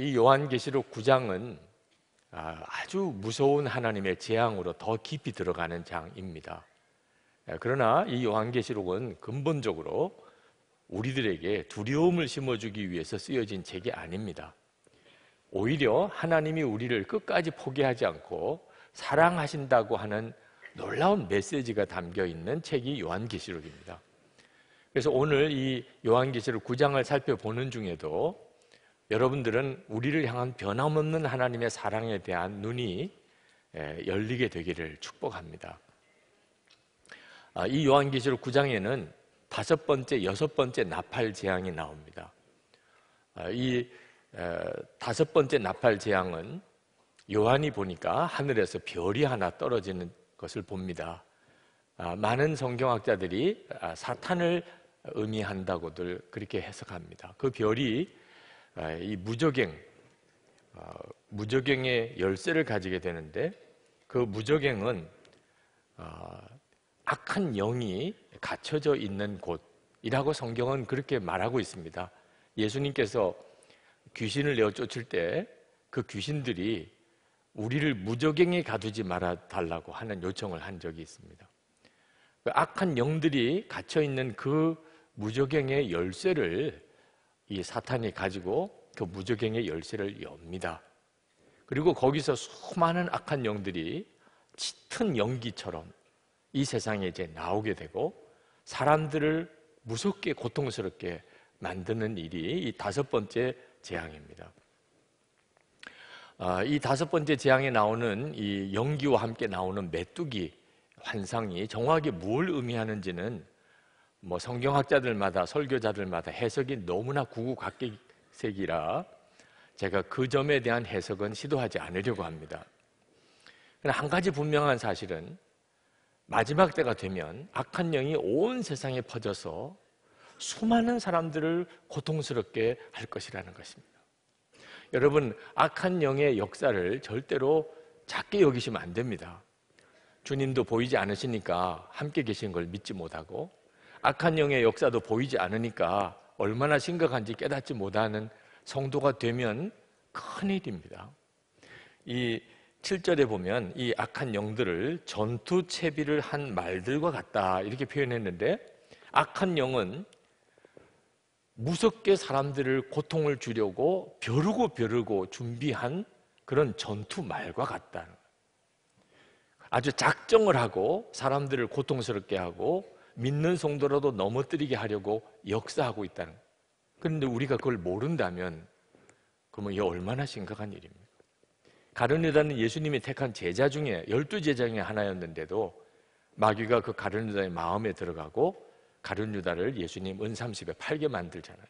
이 요한계시록 9장은 아, 아주 무서운 하나님의 재앙으로 더 깊이 들어가는 장입니다. 예, 그러나 이 요한계시록은 근본적으로 우리들에게 두려움을 심어주기 위해서 쓰여진 책이 아닙니다. 오히려 하나님이 우리를 끝까지 포기하지 않고 사랑하신다고 하는 놀라운 메시지가 담겨 있는 책이 요한계시록입니다. 그래서 오늘 이 요한계시록 9장을 살펴보는 중에도 여러분들은 우리를 향한 변함없는 하나님의 사랑에 대한 눈이 예, 열리게 되기를 축복합니다. 아, 이 요한계시록 9장에는 다섯 번째, 여섯 번째 나팔 재앙이 나옵니다. 아, 이 다섯 번째 나팔 재앙은 요한이 보니까 하늘에서 별이 하나 떨어지는 것을 봅니다. 아, 많은 성경학자들이 사탄을 의미한다고들 그렇게 해석합니다. 그 별이 아, 이 무적행, 아, 무적행의 열쇠를 가지게 되는데 그 무적행은 아, 악한 영이 갇혀져 있는 곳이라고 성경은 그렇게 말하고 있습니다. 예수님께서 귀신을 내어 쫓을 때 그 귀신들이 우리를 무적행에 가두지 말아 달라고 하는 요청을 한 적이 있습니다. 그 악한 영들이 갇혀 있는 그 무적행의 열쇠를 이 사탄이 가지고 그 무적행의 열쇠를 엽니다. 그리고 거기서 수많은 악한 영들이 짙은 연기처럼 이 세상에 이제 나오게 되고 사람들을 무섭게 고통스럽게 만드는 일이 이 다섯 번째 재앙입니다. 아, 이 다섯 번째 재앙에 나오는 이 연기와 함께 나오는 메뚜기 환상이 정확히 뭘 의미하는지는 뭐 성경학자들마다 설교자들마다 해석이 너무나 구구각색이라 제가 그 점에 대한 해석은 시도하지 않으려고 합니다. 그러나 한 가지 분명한 사실은 마지막 때가 되면 악한 영이 온 세상에 퍼져서 수많은 사람들을 고통스럽게 할 것이라는 것입니다. 여러분, 악한 영의 역사를 절대로 작게 여기시면 안 됩니다. 주님도 보이지 않으시니까 함께 계신 걸 믿지 못하고 악한 영의 역사도 보이지 않으니까 얼마나 심각한지 깨닫지 못하는 성도가 되면 큰일입니다. 이 7절에 보면 이 악한 영들을 전투 채비를 한 말들과 같다 이렇게 표현했는데 악한 영은 무섭게 사람들을 고통을 주려고 벼르고 벼르고 준비한 그런 전투 말과 같다. 아주 작정을 하고 사람들을 고통스럽게 하고 믿는 성도라도 넘어뜨리게 하려고 역사하고 있다는 그런데 우리가 그걸 모른다면 그러면 이게 얼마나 심각한 일입니까? 가르유다는 예수님이 택한 제자 중에 열두 제자 중에 하나였는데도 마귀가 그가르유다의 마음에 들어가고 가르유다를 예수님 은삼십에 팔게 만들잖아요.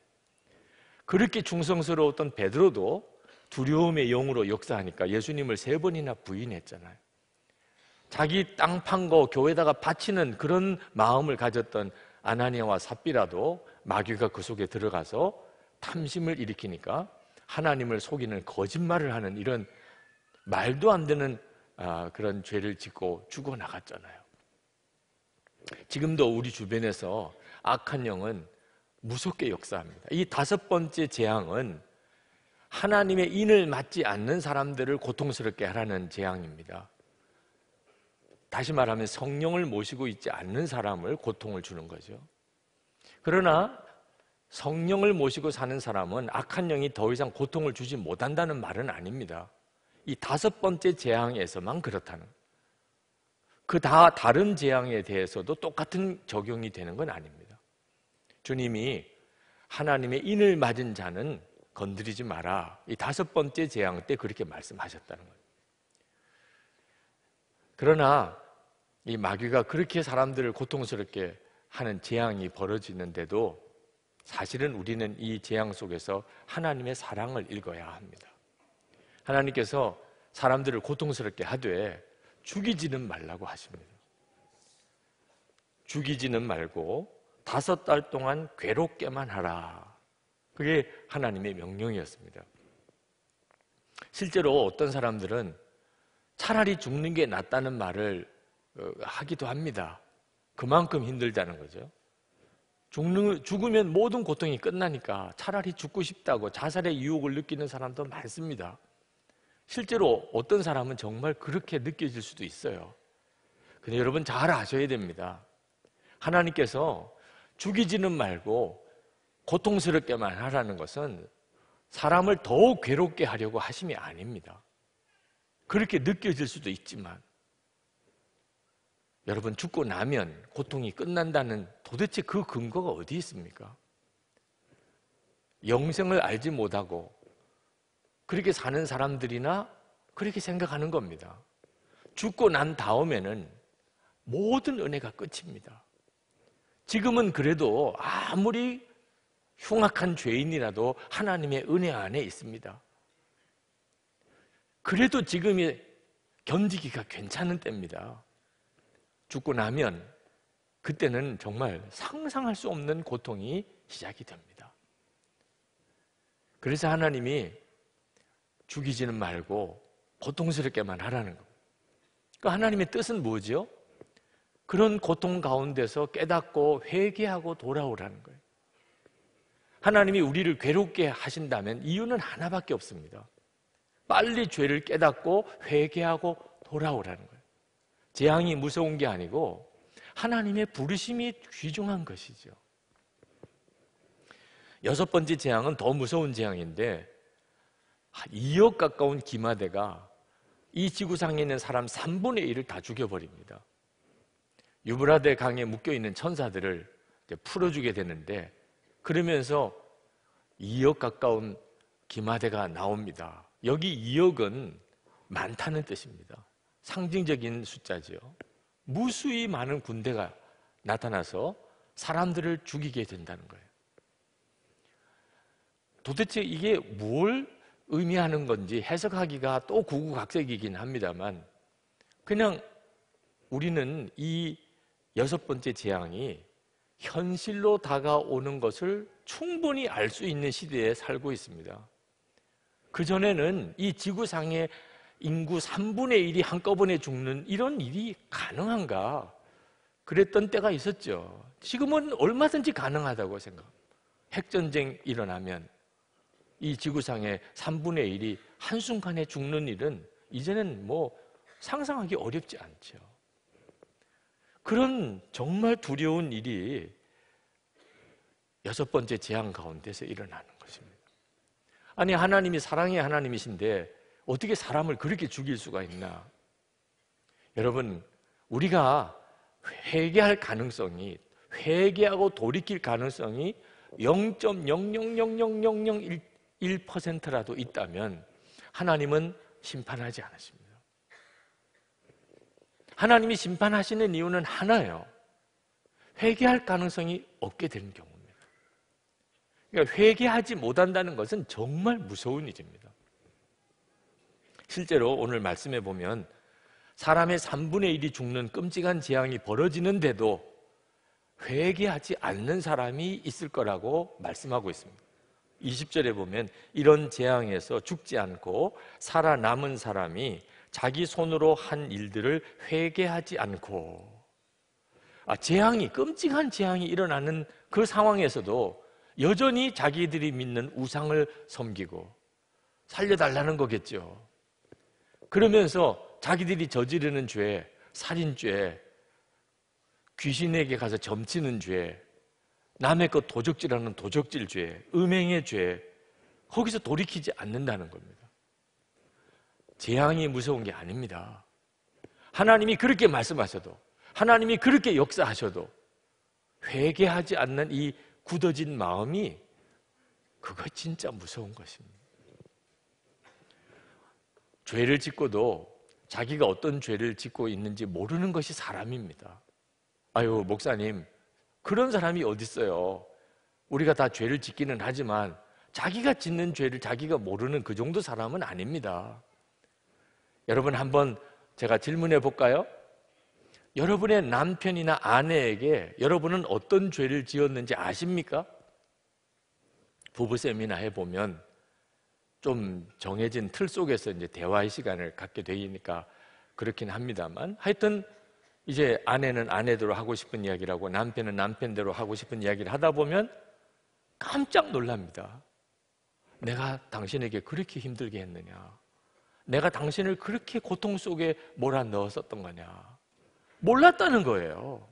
그렇게 충성스러웠던 베드로도 두려움의 영으로 역사하니까 예수님을 세 번이나 부인했잖아요. 자기 땅 판 거 교회다가 에 바치는 그런 마음을 가졌던 아나니아와 삽비라도 마귀가 그 속에 들어가서 탐심을 일으키니까 하나님을 속이는 거짓말을 하는 이런 말도 안 되는 아, 그런 죄를 짓고 죽어나갔잖아요. 지금도 우리 주변에서 악한 영은 무섭게 역사합니다. 이 다섯 번째 재앙은 하나님의 인을 맞지 않는 사람들을 고통스럽게 하라는 재앙입니다. 다시 말하면 성령을 모시고 있지 않는 사람을 고통을 주는 거죠. 그러나 성령을 모시고 사는 사람은 악한 영이 더 이상 고통을 주지 못한다는 말은 아닙니다. 이 다섯 번째 재앙에서만 그렇다는. 그 다 다른 재앙에 대해서도 똑같은 적용이 되는 건 아닙니다. 주님이 하나님의 인을 맞은 자는 건드리지 마라. 이 다섯 번째 재앙 때 그렇게 말씀하셨다는 거예요. 그러나 이 마귀가 그렇게 사람들을 고통스럽게 하는 재앙이 벌어지는데도 사실은 우리는 이 재앙 속에서 하나님의 사랑을 읽어야 합니다. 하나님께서 사람들을 고통스럽게 하되 죽이지는 말라고 하십니다. 죽이지는 말고 다섯 달 동안 괴롭게만 하라. 그게 하나님의 명령이었습니다. 실제로 어떤 사람들은 차라리 죽는 게 낫다는 말을 어, 하기도 합니다. 그만큼 힘들다는 거죠. 죽는, 죽으면 모든 고통이 끝나니까 차라리 죽고 싶다고 자살의 유혹을 느끼는 사람도 많습니다. 실제로 어떤 사람은 정말 그렇게 느껴질 수도 있어요. 근데 여러분 잘 아셔야 됩니다. 하나님께서 죽이지는 말고 고통스럽게만 하라는 것은 사람을 더욱 괴롭게 하려고 하심이 아닙니다. 그렇게 느껴질 수도 있지만 여러분 죽고 나면 고통이 끝난다는 도대체 그 근거가 어디 있습니까? 영생을 알지 못하고 그렇게 사는 사람들이나 그렇게 생각하는 겁니다. 죽고 난 다음에는 모든 은혜가 끝입니다. 지금은 그래도 아무리 흉악한 죄인이라도 하나님의 은혜 안에 있습니다. 그래도 지금이 견디기가 괜찮은 때입니다. 죽고 나면 그때는 정말 상상할 수 없는 고통이 시작이 됩니다. 그래서 하나님이 죽이지는 말고 고통스럽게만 하라는 겁그 하나님의 뜻은 뭐죠? 그런 고통 가운데서 깨닫고 회개하고 돌아오라는 거예요. 하나님이 우리를 괴롭게 하신다면 이유는 하나밖에 없습니다. 빨리 죄를 깨닫고 회개하고 돌아오라는 거예요. 재앙이 무서운 게 아니고 하나님의 부르심이 귀중한 것이죠. 여섯 번째 재앙은 더 무서운 재앙인데 2억 가까운 기마대가 이 지구상에 있는 사람 3분의 1을 다 죽여버립니다. 유브라데 강에 묶여있는 천사들을 풀어주게 되는데 그러면서 2억 가까운 기마대가 나옵니다. 여기 2억은 많다는 뜻입니다. 상징적인 숫자지요. 무수히 많은 군대가 나타나서 사람들을 죽이게 된다는 거예요. 도대체 이게 뭘 의미하는 건지 해석하기가 또 구구각색이긴 합니다만 그냥 우리는 이 여섯 번째 재앙이 현실로 다가오는 것을 충분히 알 수 있는 시대에 살고 있습니다. 그전에는 이 지구상에 인구 3분의 1이 한꺼번에 죽는 이런 일이 가능한가? 그랬던 때가 있었죠. 지금은 얼마든지 가능하다고 생각합니다. 핵전쟁 일어나면 이 지구상의 3분의 1이 한순간에 죽는 일은 이제는 뭐 상상하기 어렵지 않죠. 그런 정말 두려운 일이 여섯 번째 재앙 가운데서 일어나는 것입니다. 아니, 하나님이 사랑의 하나님이신데 어떻게 사람을 그렇게 죽일 수가 있나? 여러분, 우리가 회개할 가능성이, 회개하고 돌이킬 가능성이 0.0000001%라도 있다면 하나님은 심판하지 않으십니다. 하나님이 심판하시는 이유는 하나예요. 회개할 가능성이 없게 되는 경우입니다. 그러니까 회개하지 못한다는 것은 정말 무서운 일입니다. 실제로 오늘 말씀해 보면 사람의 3분의 1이 죽는 끔찍한 재앙이 벌어지는데도 회개하지 않는 사람이 있을 거라고 말씀하고 있습니다. 20절에 보면 이런 재앙에서 죽지 않고 살아남은 사람이 자기 손으로 한 일들을 회개하지 않고 아, 재앙이 끔찍한 재앙이 일어나는 그 상황에서도 여전히 자기들이 믿는 우상을 섬기고 살려달라는 거겠죠. 그러면서 자기들이 저지르는 죄, 살인죄, 귀신에게 가서 점치는 죄, 남의 것 도적질하는 도적질 죄, 음행의 죄, 거기서 돌이키지 않는다는 겁니다. 재앙이 무서운 게 아닙니다. 하나님이 그렇게 말씀하셔도, 하나님이 그렇게 역사하셔도, 회개하지 않는 이 굳어진 마음이 그거 진짜 무서운 것입니다. 죄를 짓고도 자기가 어떤 죄를 짓고 있는지 모르는 것이 사람입니다. 아유, 목사님, 그런 사람이 어디 있어요? 우리가 다 죄를 짓기는 하지만 자기가 짓는 죄를 자기가 모르는 그 정도 사람은 아닙니다. 여러분 한번 제가 질문해 볼까요? 여러분의 남편이나 아내에게 여러분은 어떤 죄를 지었는지 아십니까? 부부세미나 해보면 좀 정해진 틀 속에서 이제 대화의 시간을 갖게 되니까 그렇긴 합니다만 하여튼 이제 아내는 아내대로 하고 싶은 이야기라고 남편은 남편대로 하고 싶은 이야기를 하다 보면 깜짝 놀랍니다. 내가 당신에게 그렇게 힘들게 했느냐? 내가 당신을 그렇게 고통 속에 몰아 넣었었던 거냐? 몰랐다는 거예요.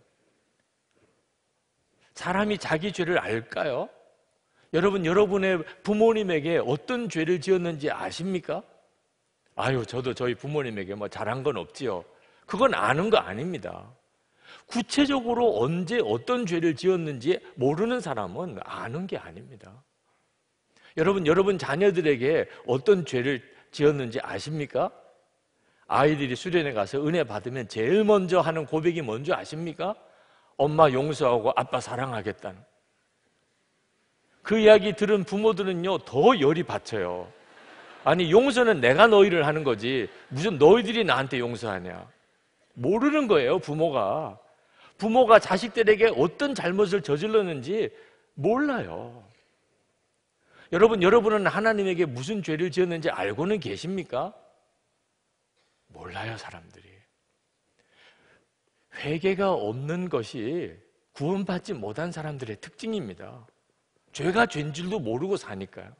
사람이 자기 죄를 알까요? 여러분, 여러분의 부모님에게 어떤 죄를 지었는지 아십니까? 아유, 저도 저희 부모님에게 뭐 잘한 건 없지요. 그건 아는 거 아닙니다. 구체적으로 언제 어떤 죄를 지었는지 모르는 사람은 아는 게 아닙니다. 여러분, 여러분 자녀들에게 어떤 죄를 지었는지 아십니까? 아이들이 수련회 가서 은혜 받으면 제일 먼저 하는 고백이 뭔지 아십니까? 엄마 용서하고 아빠 사랑하겠다는. 그 이야기 들은 부모들은요, 더 열이 받쳐요. 아니, 용서는 내가 너희를 하는 거지. 무슨 너희들이 나한테 용서하냐. 모르는 거예요, 부모가. 부모가 자식들에게 어떤 잘못을 저질렀는지 몰라요. 여러분, 여러분은 하나님에게 무슨 죄를 지었는지 알고는 계십니까? 몰라요, 사람들이. 회개가 없는 것이 구원받지 못한 사람들의 특징입니다. 죄가 죄인 줄도 모르고 사니까요.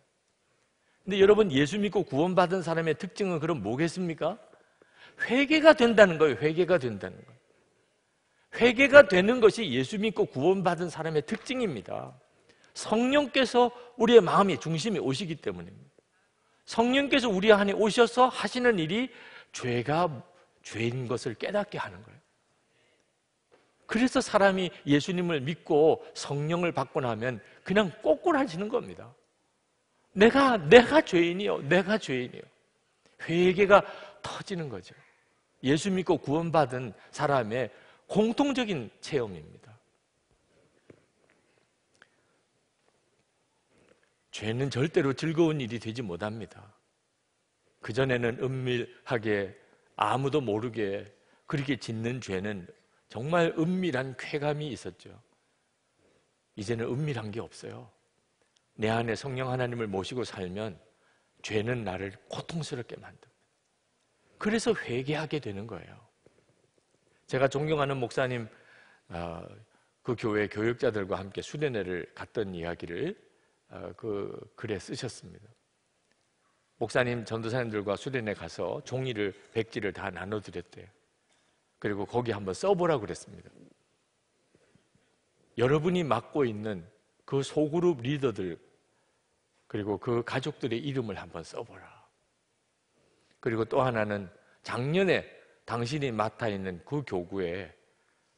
근데 여러분 예수 믿고 구원받은 사람의 특징은 그럼 뭐겠습니까? 회개가 된다는 거예요. 회개가 된다는 거 회개가 되는 것이 예수 믿고 구원받은 사람의 특징입니다. 성령께서 우리의 마음의 중심에 오시기 때문입니다. 성령께서 우리 안에 오셔서 하시는 일이 죄가 죄인 것을 깨닫게 하는 거예요. 그래서 사람이 예수님을 믿고 성령을 받고 나면 그냥 꼬꾸라지는 겁니다. 내가, 내가 죄인이요. 내가 죄인이요. 회개가 터지는 거죠. 예수 믿고 구원받은 사람의 공통적인 체험입니다. 죄는 절대로 즐거운 일이 되지 못합니다. 그전에는 은밀하게 아무도 모르게 그렇게 짓는 죄는 정말 은밀한 쾌감이 있었죠. 이제는 은밀한 게 없어요. 내 안에 성령 하나님을 모시고 살면 죄는 나를 고통스럽게 만듭니다. 그래서 회개하게 되는 거예요. 제가 존경하는 목사님 어, 그 교회 교육자들과 함께 수련회를 갔던 이야기를 어, 그 글에 쓰셨습니다. 목사님 전도사님들과 수련회 가서 종이를 백지를 다 나눠드렸대요. 그리고 거기 한번 써보라고 그랬습니다. 여러분이 맡고 있는 그 소그룹 리더들 그리고 그 가족들의 이름을 한번 써보라. 그리고 또 하나는 작년에 당신이 맡아 있는 그 교구에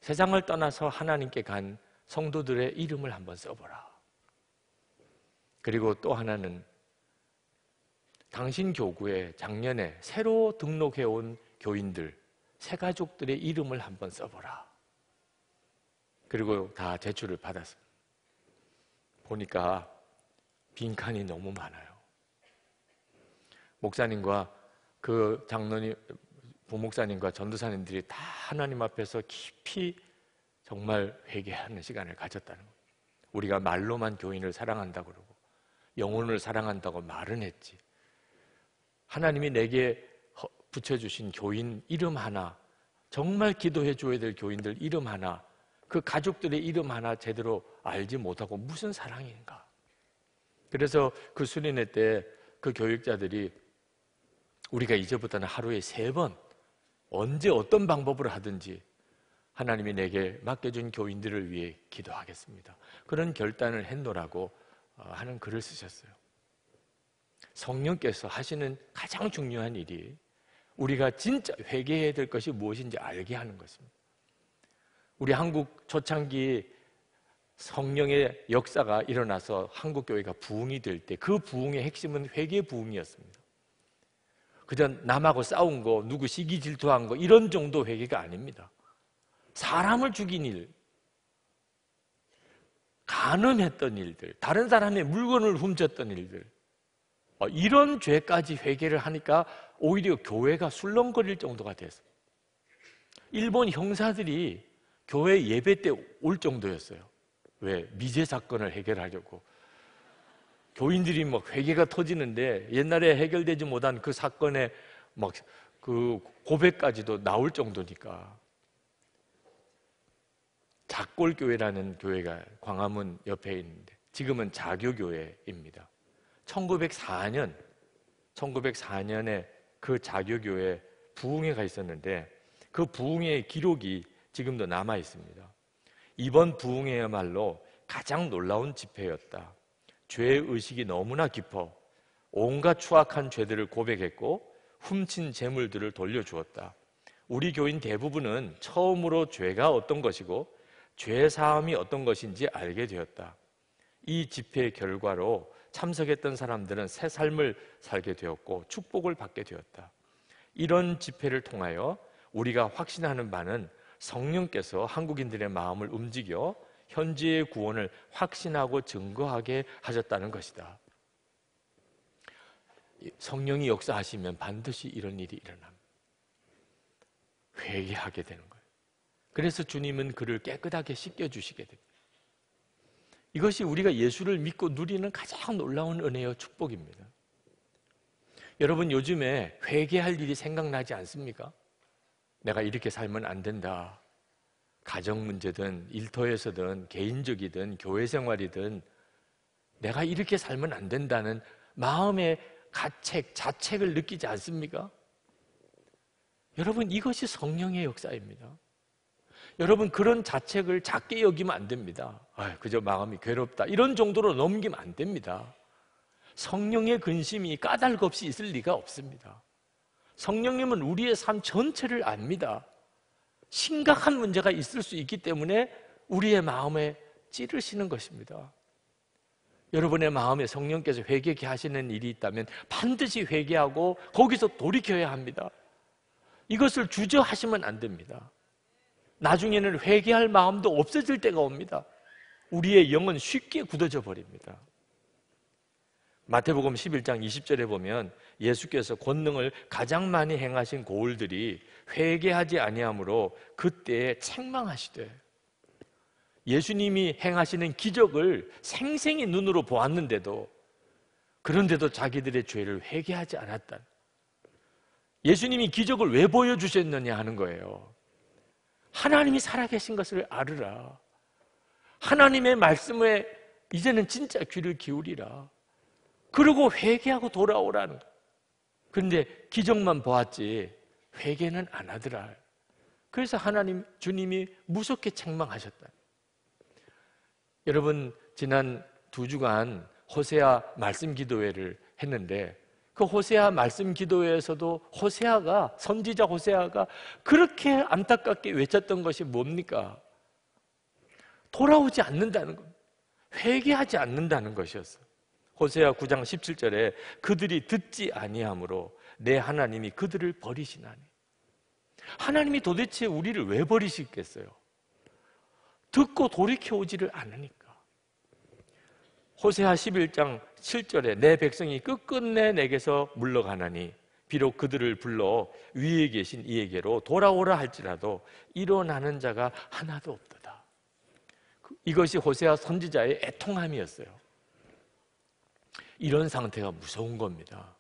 세상을 떠나서 하나님께 간 성도들의 이름을 한번 써보라. 그리고 또 하나는 당신 교구에 작년에 새로 등록해온 교인들, 새 가족들의 이름을 한번 써보라. 그리고 다 제출을 받았어요. 보니까 빈칸이 너무 많아요. 목사님과 그 장로님, 부목사님과 전도사님들이 다 하나님 앞에서 깊이 정말 회개하는 시간을 가졌다는 거예요. 우리가 말로만 교인을 사랑한다고 그러고 영혼을 사랑한다고 말은 했지. 하나님이 내게 붙여주신 교인 이름 하나, 정말 기도해 줘야 될 교인들 이름 하나 그 가족들의 이름 하나 제대로 알지 못하고 무슨 사랑인가. 그래서 그 수련회 때 그 교육자들이 우리가 이제부터는 하루에 세 번 언제 어떤 방법으로 하든지 하나님이 내게 맡겨준 교인들을 위해 기도하겠습니다. 그런 결단을 했노라고 어, 하는 글을 쓰셨어요. 성령께서 하시는 가장 중요한 일이 우리가 진짜 회개해야 될 것이 무엇인지 알게 하는 것입니다. 우리 한국 초창기 성령의 역사가 일어나서 한국 교회가 부흥이 될 때 그 부흥의 핵심은 회개 부흥이었습니다. 그저 남하고 싸운 거, 누구 시기 질투한 거 이런 정도 회개가 아닙니다. 사람을 죽인 일, 가늠했던 일들, 다른 사람의 물건을 훔쳤던 일들 어, 이런 죄까지 회개를 하니까 오히려 교회가 술렁거릴 정도가 됐습니다. 일본 형사들이 교회 예배 때 올 정도였어요. 왜? 미제 사건을 해결하려고. 교인들이 막 회개가 터지는데 옛날에 해결되지 못한 그 사건에 막 그 고백까지도 나올 정도니까. 작골교회라는 교회가 광화문 옆에 있는데 지금은 자교교회입니다. 1904년 1904년에 그 자교교회 부흥회가 있었는데 그 부흥회의 기록이 지금도 남아 있습니다. 이번 부흥회야말로 가장 놀라운 집회였다. 죄의 의식이 너무나 깊어 온갖 추악한 죄들을 고백했고 훔친 재물들을 돌려주었다. 우리 교인 대부분은 처음으로 죄가 어떤 것이고 죄 사함이 어떤 것인지 알게 되었다. 이 집회의 결과로 참석했던 사람들은 새 삶을 살게 되었고 축복을 받게 되었다. 이런 집회를 통하여 우리가 확신하는 바는 성령께서 한국인들의 마음을 움직여 현지의 구원을 확신하고 증거하게 하셨다는 것이다. 성령이 역사하시면 반드시 이런 일이 일어납니다. 회개하게 되는 거예요. 그래서 주님은 그를 깨끗하게 씻겨주시게 됩니다. 이것이 우리가 예수를 믿고 누리는 가장 놀라운 은혜요 축복입니다. 여러분 요즘에 회개할 일이 생각나지 않습니까? 내가 이렇게 살면 안 된다. 가정 문제든 일터에서든 개인적이든 교회 생활이든 내가 이렇게 살면 안 된다는 마음의 가책, 자책을 느끼지 않습니까? 여러분, 이것이 성령의 역사입니다. 여러분, 그런 자책을 작게 여기면 안 됩니다. 아유, 그저 마음이 괴롭다. 이런 정도로 넘기면 안 됩니다. 성령의 근심이 까닭 없이 있을 리가 없습니다. 성령님은 우리의 삶 전체를 압니다. 심각한 문제가 있을 수 있기 때문에 우리의 마음에 찌르시는 것입니다. 여러분의 마음에 성령께서 회개케 하시는 일이 있다면 반드시 회개하고 거기서 돌이켜야 합니다. 이것을 주저하시면 안 됩니다. 나중에는 회개할 마음도 없어질 때가 옵니다. 우리의 영은 쉽게 굳어져 버립니다. 마태복음 11장 20절에 보면 예수께서 권능을 가장 많이 행하신 고울들이 회개하지 아니하므로 그때에 책망하시되 예수님이 행하시는 기적을 생생히 눈으로 보았는데도 그런데도 자기들의 죄를 회개하지 않았다. 예수님이 기적을 왜 보여주셨느냐 하는 거예요. 하나님이 살아계신 것을 알으라. 하나님의 말씀에 이제는 진짜 귀를 기울이라. 그리고 회개하고 돌아오라는 거예요. 그런데 기적만 보았지 회개는 안 하더라. 그래서 하나님 주님이 무섭게 책망하셨다. 여러분 지난 두 주간 호세아 말씀 기도회를 했는데 그 호세아 말씀 기도회에서도 호세아가 선지자 호세아가 그렇게 안타깝게 외쳤던 것이 뭡니까? 돌아오지 않는다는 것, 회개하지 않는다는 것이었어요. 호세아 9장 17절에 그들이 듣지 아니함으로 내 하나님이 그들을 버리시나니 하나님이 도대체 우리를 왜 버리시겠어요? 듣고 돌이켜 오지를 않으니까 호세아 11장 7절에 내 백성이 끝끝내 내게서 물러가나니 비록 그들을 불러 위에 계신 이에게로 돌아오라 할지라도 일어나는 자가 하나도 없도다. 그, 이것이 호세아 선지자의 애통함이었어요. 이런 상태가 무서운 겁니다.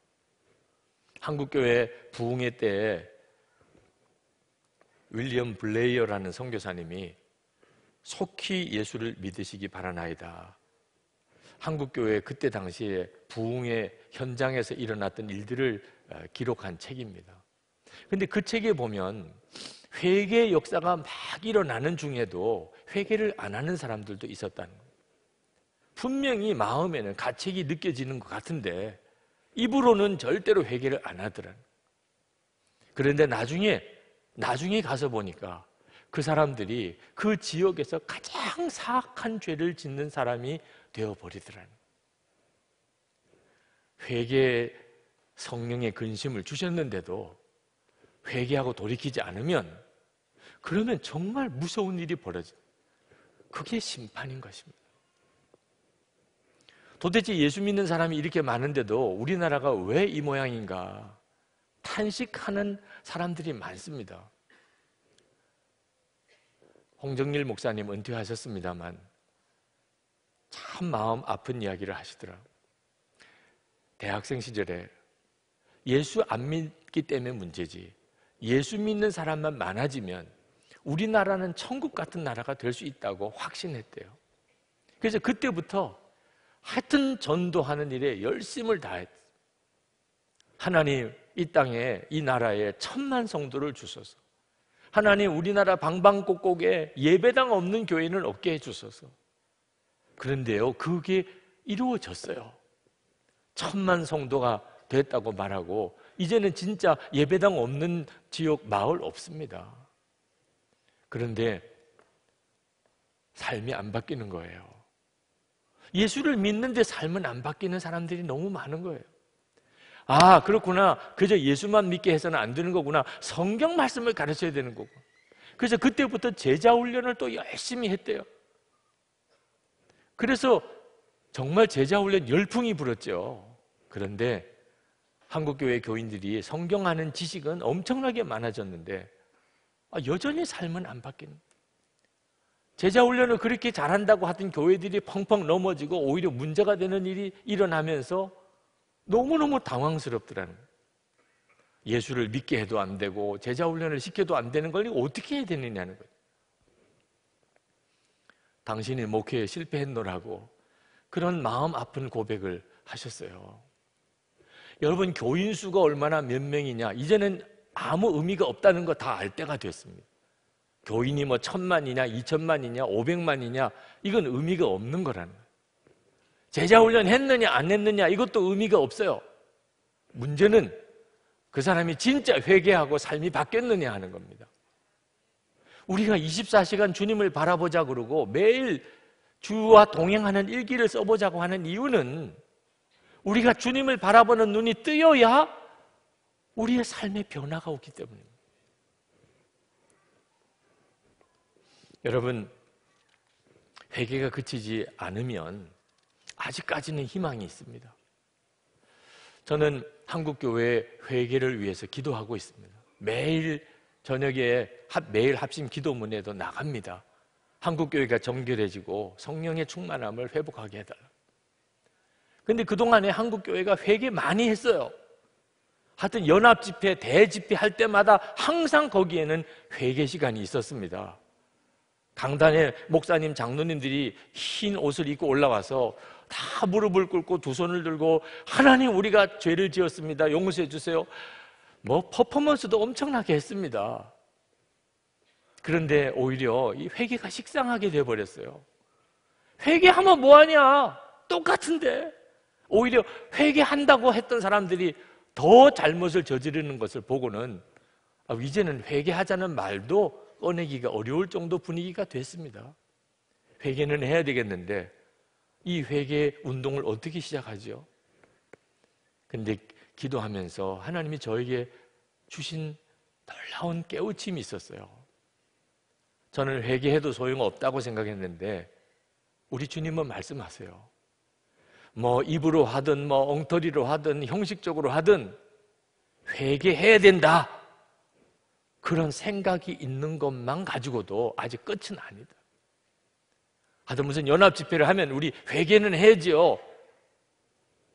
한국교회 부흥회 때 윌리엄 블레이어라는 선교사님이 속히 예수를 믿으시기 바라나이다. 한국교회 그때 당시에 부흥의 현장에서 일어났던 일들을 어, 기록한 책입니다. 근데 그 책에 보면 회개 역사가 막 일어나는 중에도 회개를 안 하는 사람들도 있었다는 거예요. 분명히 마음에는 가책이 느껴지는 것 같은데 입으로는 절대로 회개를 안 하더라는 그런데 나중에 나중에 가서 보니까 그 사람들이 그 지역에서 가장 사악한 죄를 짓는 사람이 되어버리더라는 회개 성령의 근심을 주셨는데도 회개하고 돌이키지 않으면 그러면 정말 무서운 일이 벌어져. 그게 심판인 것입니다. 도대체 예수 믿는 사람이 이렇게 많은데도 우리나라가 왜 이 모양인가? 탄식하는 사람들이 많습니다. 홍정일 목사님 은퇴하셨습니다만 참 마음 아픈 이야기를 하시더라. 대학생 시절에 예수 안 믿기 때문에 문제지. 예수 믿는 사람만 많아지면 우리나라는 천국 같은 나라가 될 수 있다고 확신했대요. 그래서 그때부터 하여튼 전도하는 일에 열심을 다했어. 하나님 이 땅에 이 나라에 천만 성도를 주소서. 하나님 우리나라 방방곡곡에 예배당 없는 교회는 없게 해 주소서. 그런데요. 그게 이루어졌어요. 천만 성도가 됐다고 말하고 이제는 진짜 예배당 없는 지역 마을 없습니다. 그런데 삶이 안 바뀌는 거예요. 예수를 믿는데 삶은 안 바뀌는 사람들이 너무 많은 거예요. 아, 그렇구나. 그저 예수만 믿게 해서는 안 되는 거구나. 성경 말씀을 가르쳐야 되는 거고. 그래서 그때부터 제자 훈련을 또 열심히 했대요. 그래서 정말 제자 훈련 열풍이 불었죠. 그런데 한국교회 교인들이 성경하는 지식은 엄청나게 많아졌는데 아, 여전히 삶은 안 바뀌는 거예요. 제자 훈련을 그렇게 잘한다고 하던 교회들이 펑펑 넘어지고 오히려 문제가 되는 일이 일어나면서 너무너무 당황스럽더라는 거예요. 예수를 믿게 해도 안 되고 제자 훈련을 시켜도 안 되는 걸 어떻게 해야 되느냐는 거예요. 당신이 목회에 실패했노라고 그런 마음 아픈 고백을 하셨어요. 여러분 교인 수가 얼마나 몇 명이냐 이제는 아무 의미가 없다는 거 다 알 때가 됐습니다. 교인이 뭐 천만이냐, 이천만이냐, 오백만이냐, 이건 의미가 없는 거라는 거예요. 제자훈련 했느냐, 안 했느냐, 이것도 의미가 없어요. 문제는 그 사람이 진짜 회개하고 삶이 바뀌었느냐 하는 겁니다. 우리가 24시간 주님을 바라보자 그러고 매일 주와 동행하는 일기를 써보자고 하는 이유는 우리가 주님을 바라보는 눈이 뜨여야 우리의 삶의 변화가 오기 때문입니다. 여러분, 회개가 그치지 않으면 아직까지는 희망이 있습니다. 저는 한국교회 회개를 위해서 기도하고 있습니다. 매일 저녁에 매일 합심 기도문에도 나갑니다. 한국교회가 정결해지고 성령의 충만함을 회복하게 해달라. 근데 그동안에 한국교회가 회개 많이 했어요. 하여튼 연합집회, 대집회 할 때마다 항상 거기에는 회개 시간이 있었습니다. 강단에 목사님, 장로님들이 흰 옷을 입고 올라와서 다 무릎을 꿇고 두 손을 들고 하나님 우리가 죄를 지었습니다. 용서해 주세요. 뭐 퍼포먼스도 엄청나게 했습니다. 그런데 오히려 이 회개가 식상하게 돼 버렸어요. 회개하면 뭐 하냐? 똑같은데. 오히려 회개한다고 했던 사람들이 더 잘못을 저지르는 것을 보고는 아, 이제는 회개하자는 말도 꺼내기가 어려울 정도 분위기가 됐습니다. 회개는 해야 되겠는데 이 회개 운동을 어떻게 시작하죠? 근데 기도하면서 하나님이 저에게 주신 놀라운 깨우침이 있었어요. 저는 회개해도 소용없다고 생각했는데 우리 주님은 뭐 말씀하세요. 뭐 입으로 하든 뭐 엉터리로 하든 형식적으로 하든 회개해야 된다. 그런 생각이 있는 것만 가지고도 아직 끝은 아니다. 하여튼 무슨 연합 집회를 하면 우리 회개는 해야지요.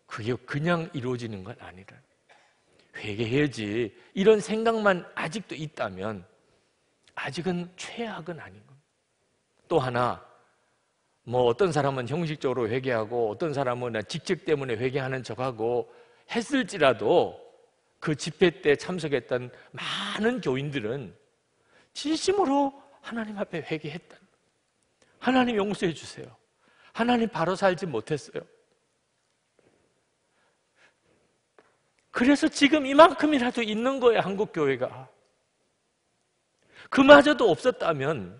그게 그냥 이루어지는 건 아니라. 회개해야지. 이런 생각만 아직도 있다면 아직은 최악은 아닌 겁니다. 또 하나, 뭐 어떤 사람은 형식적으로 회개하고 어떤 사람은 직책 때문에 회개하는 척하고 했을지라도 그 집회 때 참석했던 많은 교인들은 진심으로 하나님 앞에 회개했다. 하나님 용서해 주세요. 하나님 바로 살지 못했어요. 그래서 지금 이만큼이라도 있는 거예요, 한국교회가. 그마저도 없었다면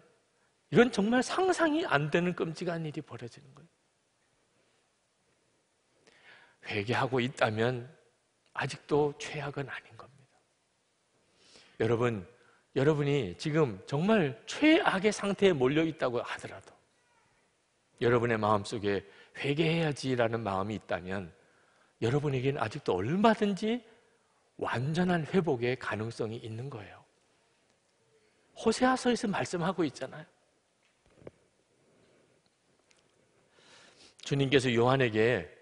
이건 정말 상상이 안 되는 끔찍한 일이 벌어지는 거예요. 회개하고 있다면 아직도 최악은 아닌 겁니다. 여러분, 여러분이 지금 정말 최악의 상태에 몰려 있다고 하더라도 여러분의 마음속에 회개해야지라는 마음이 있다면 여러분에게는 아직도 얼마든지 완전한 회복의 가능성이 있는 거예요. 호세아서에서 말씀하고 있잖아요. 주님께서 요한에게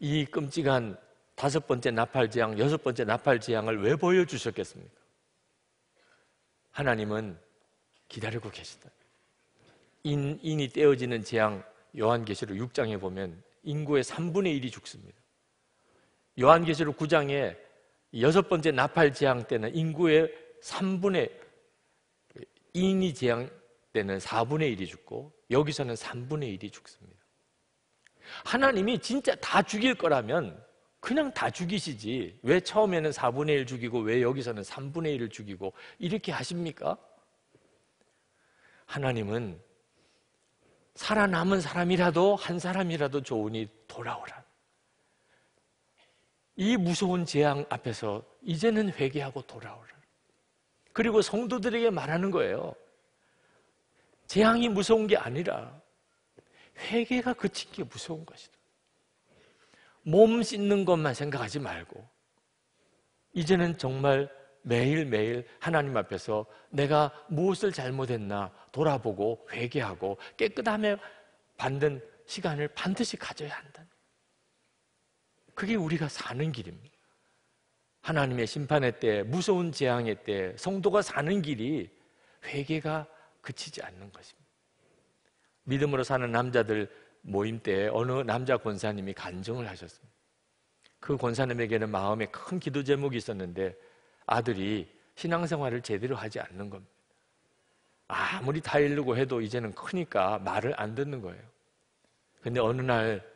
이 끔찍한 다섯 번째 나팔 재앙, 여섯 번째 나팔 재앙을 왜 보여주셨겠습니까? 하나님은 기다리고 계시다. 인, 인이 떼어지는 재앙, 요한계시록 6장에 보면 인구의 3분의 1이 죽습니다. 요한계시록 9장에 여섯 번째 나팔 재앙 때는 인구의 3분의 인이 재앙 때는 4분의 1이 죽고 여기서는 3분의 1이 죽습니다. 하나님이 진짜 다 죽일 거라면 그냥 다 죽이시지. 왜 처음에는 4분의 1 죽이고 왜 여기서는 3분의 1을 죽이고 이렇게 하십니까? 하나님은 살아남은 사람이라도 한 사람이라도 좋으니 돌아오라. 이 무서운 재앙 앞에서 이제는 회개하고 돌아오라. 그리고 성도들에게 말하는 거예요. 재앙이 무서운 게 아니라 회개가 그친 게 무서운 것이다. 몸 씻는 것만 생각하지 말고 이제는 정말 매일매일 하나님 앞에서 내가 무엇을 잘못했나 돌아보고 회개하고 깨끗함에 받는 시간을 반드시 가져야 한다. 그게 우리가 사는 길입니다. 하나님의 심판의 때, 무서운 재앙의 때, 성도가 사는 길이 회개가 그치지 않는 것입니다. 믿음으로 사는 남자들 모임 때 어느 남자 권사님이 간증을 하셨습니다. 그 권사님에게는 마음에 큰 기도 제목이 있었는데 아들이 신앙생활을 제대로 하지 않는 겁니다. 아무리 다 읽고 해도 이제는 크니까 말을 안 듣는 거예요. 근데 어느 날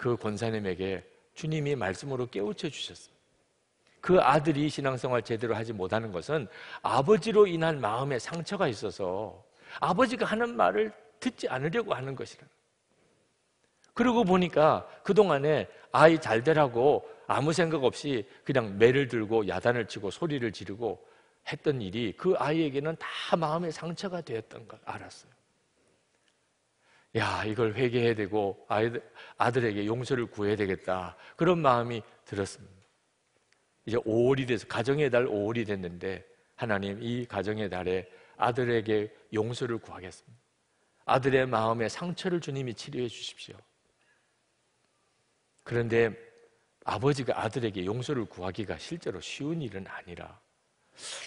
그 권사님에게 주님이 말씀으로 깨우쳐 주셨습니다. 그 아들이 신앙생활 제대로 하지 못하는 것은 아버지로 인한 마음에 상처가 있어서 아버지가 하는 말을 듣지 않으려고 하는 것이라. 그러고 보니까 그동안에 아이 잘 되라고 아무 생각 없이 그냥 매를 들고 야단을 치고 소리를 지르고 했던 일이 그 아이에게는 다 마음의 상처가 되었던 걸 알았어요. 야, 이걸 회개해야 되고 아이들, 아들에게 용서를 구해야 되겠다. 그런 마음이 들었습니다. 이제 5월이 돼서 가정의 달 5월이 됐는데 하나님 이 가정의 달에 아들에게 용서를 구하겠습니다. 아들의 마음에 상처를 주님이 치료해 주십시오. 그런데 아버지가 아들에게 용서를 구하기가 실제로 쉬운 일은 아니라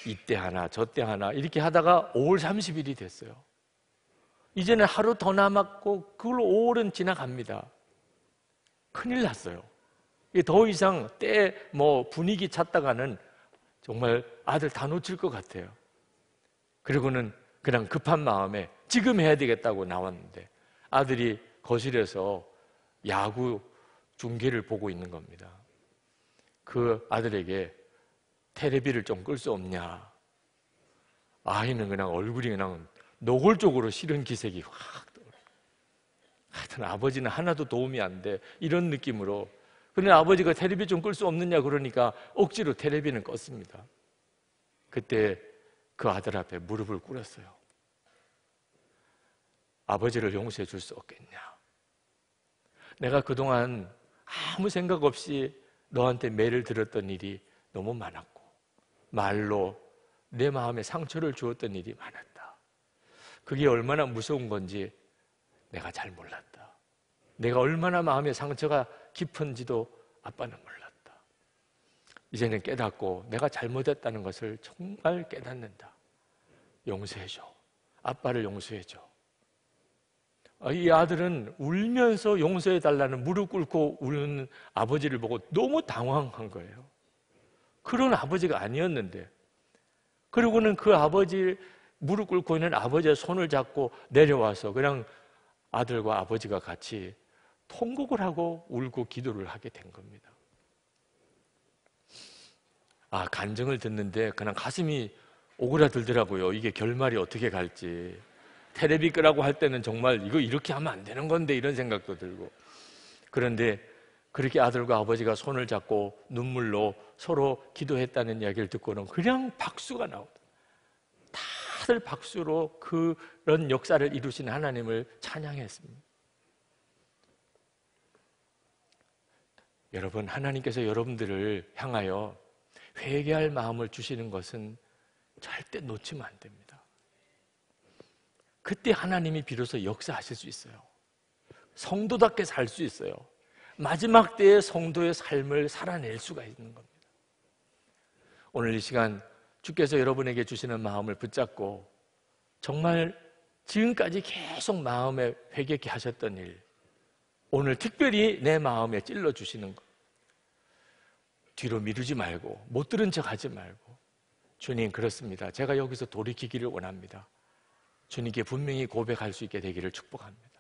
이때 하나 저때 하나 이렇게 하다가 5월 30일이 됐어요. 이제는 하루 더 남았고 그걸로 5월은 지나갑니다. 큰일 났어요. 더 이상 때 뭐 분위기 찾다가는 정말 아들 다 놓칠 것 같아요. 그리고는 그냥 급한 마음에 지금 해야 되겠다고 나왔는데 아들이 거실에서 야구 중계를 보고 있는 겁니다. 그 아들에게 테레비를 좀 끌 수 없냐? 아이는 그냥 얼굴이 그냥 노골적으로 싫은 기색이 확 하여튼 아버지는 하나도 도움이 안 돼. 이런 느낌으로. 그런데 아버지가 테레비 좀 끌 수 없느냐 그러니까 억지로 테레비는 껐습니다. 그때 그 아들 앞에 무릎을 꿇었어요. 아버지를 용서해 줄 수 없겠냐. 내가 그동안 아무 생각 없이 너한테 매를 들었던 일이 너무 많았고 말로 내 마음에 상처를 주었던 일이 많았다. 그게 얼마나 무서운 건지 내가 잘 몰랐다. 내가 얼마나 마음에 상처가 깊은지도 아빠는 몰랐다. 이제는 깨닫고 내가 잘못했다는 것을 정말 깨닫는다. 용서해줘. 아빠를 용서해줘. 아, 이 아들은 울면서 용서해 달라는 무릎 꿇고 우는 아버지를 보고 너무 당황한 거예요. 그런 아버지가 아니었는데. 그리고는 그 아버지 무릎 꿇고 있는 아버지의 손을 잡고 내려와서 그냥 아들과 아버지가 같이 통곡을 하고 울고 기도를 하게 된 겁니다. 아, 간증을 듣는데 그냥 가슴이 오그라들더라고요. 이게 결말이 어떻게 갈지. 테레비 끄라고 할 때는 정말 이거 이렇게 하면 안 되는 건데 이런 생각도 들고 그런데 그렇게 아들과 아버지가 손을 잡고 눈물로 서로 기도했다는 이야기를 듣고는 그냥 박수가 나오다. 다들 박수로 그런 역사를 이루신 하나님을 찬양했습니다. 여러분, 하나님께서 여러분들을 향하여 회개할 마음을 주시는 것은 절대 놓치면 안 됩니다. 그때 하나님이 비로소 역사하실 수 있어요. 성도답게 살 수 있어요. 마지막 때의 성도의 삶을 살아낼 수가 있는 겁니다. 오늘 이 시간 주께서 여러분에게 주시는 마음을 붙잡고 정말 지금까지 계속 마음에 회개케 하셨던 일, 오늘 특별히 내 마음에 찔러 주시는 것. 뒤로 미루지 말고 못 들은 척 하지 말고 주님 그렇습니다. 제가 여기서 돌이키기를 원합니다. 주님께 분명히 고백할 수 있게 되기를 축복합니다.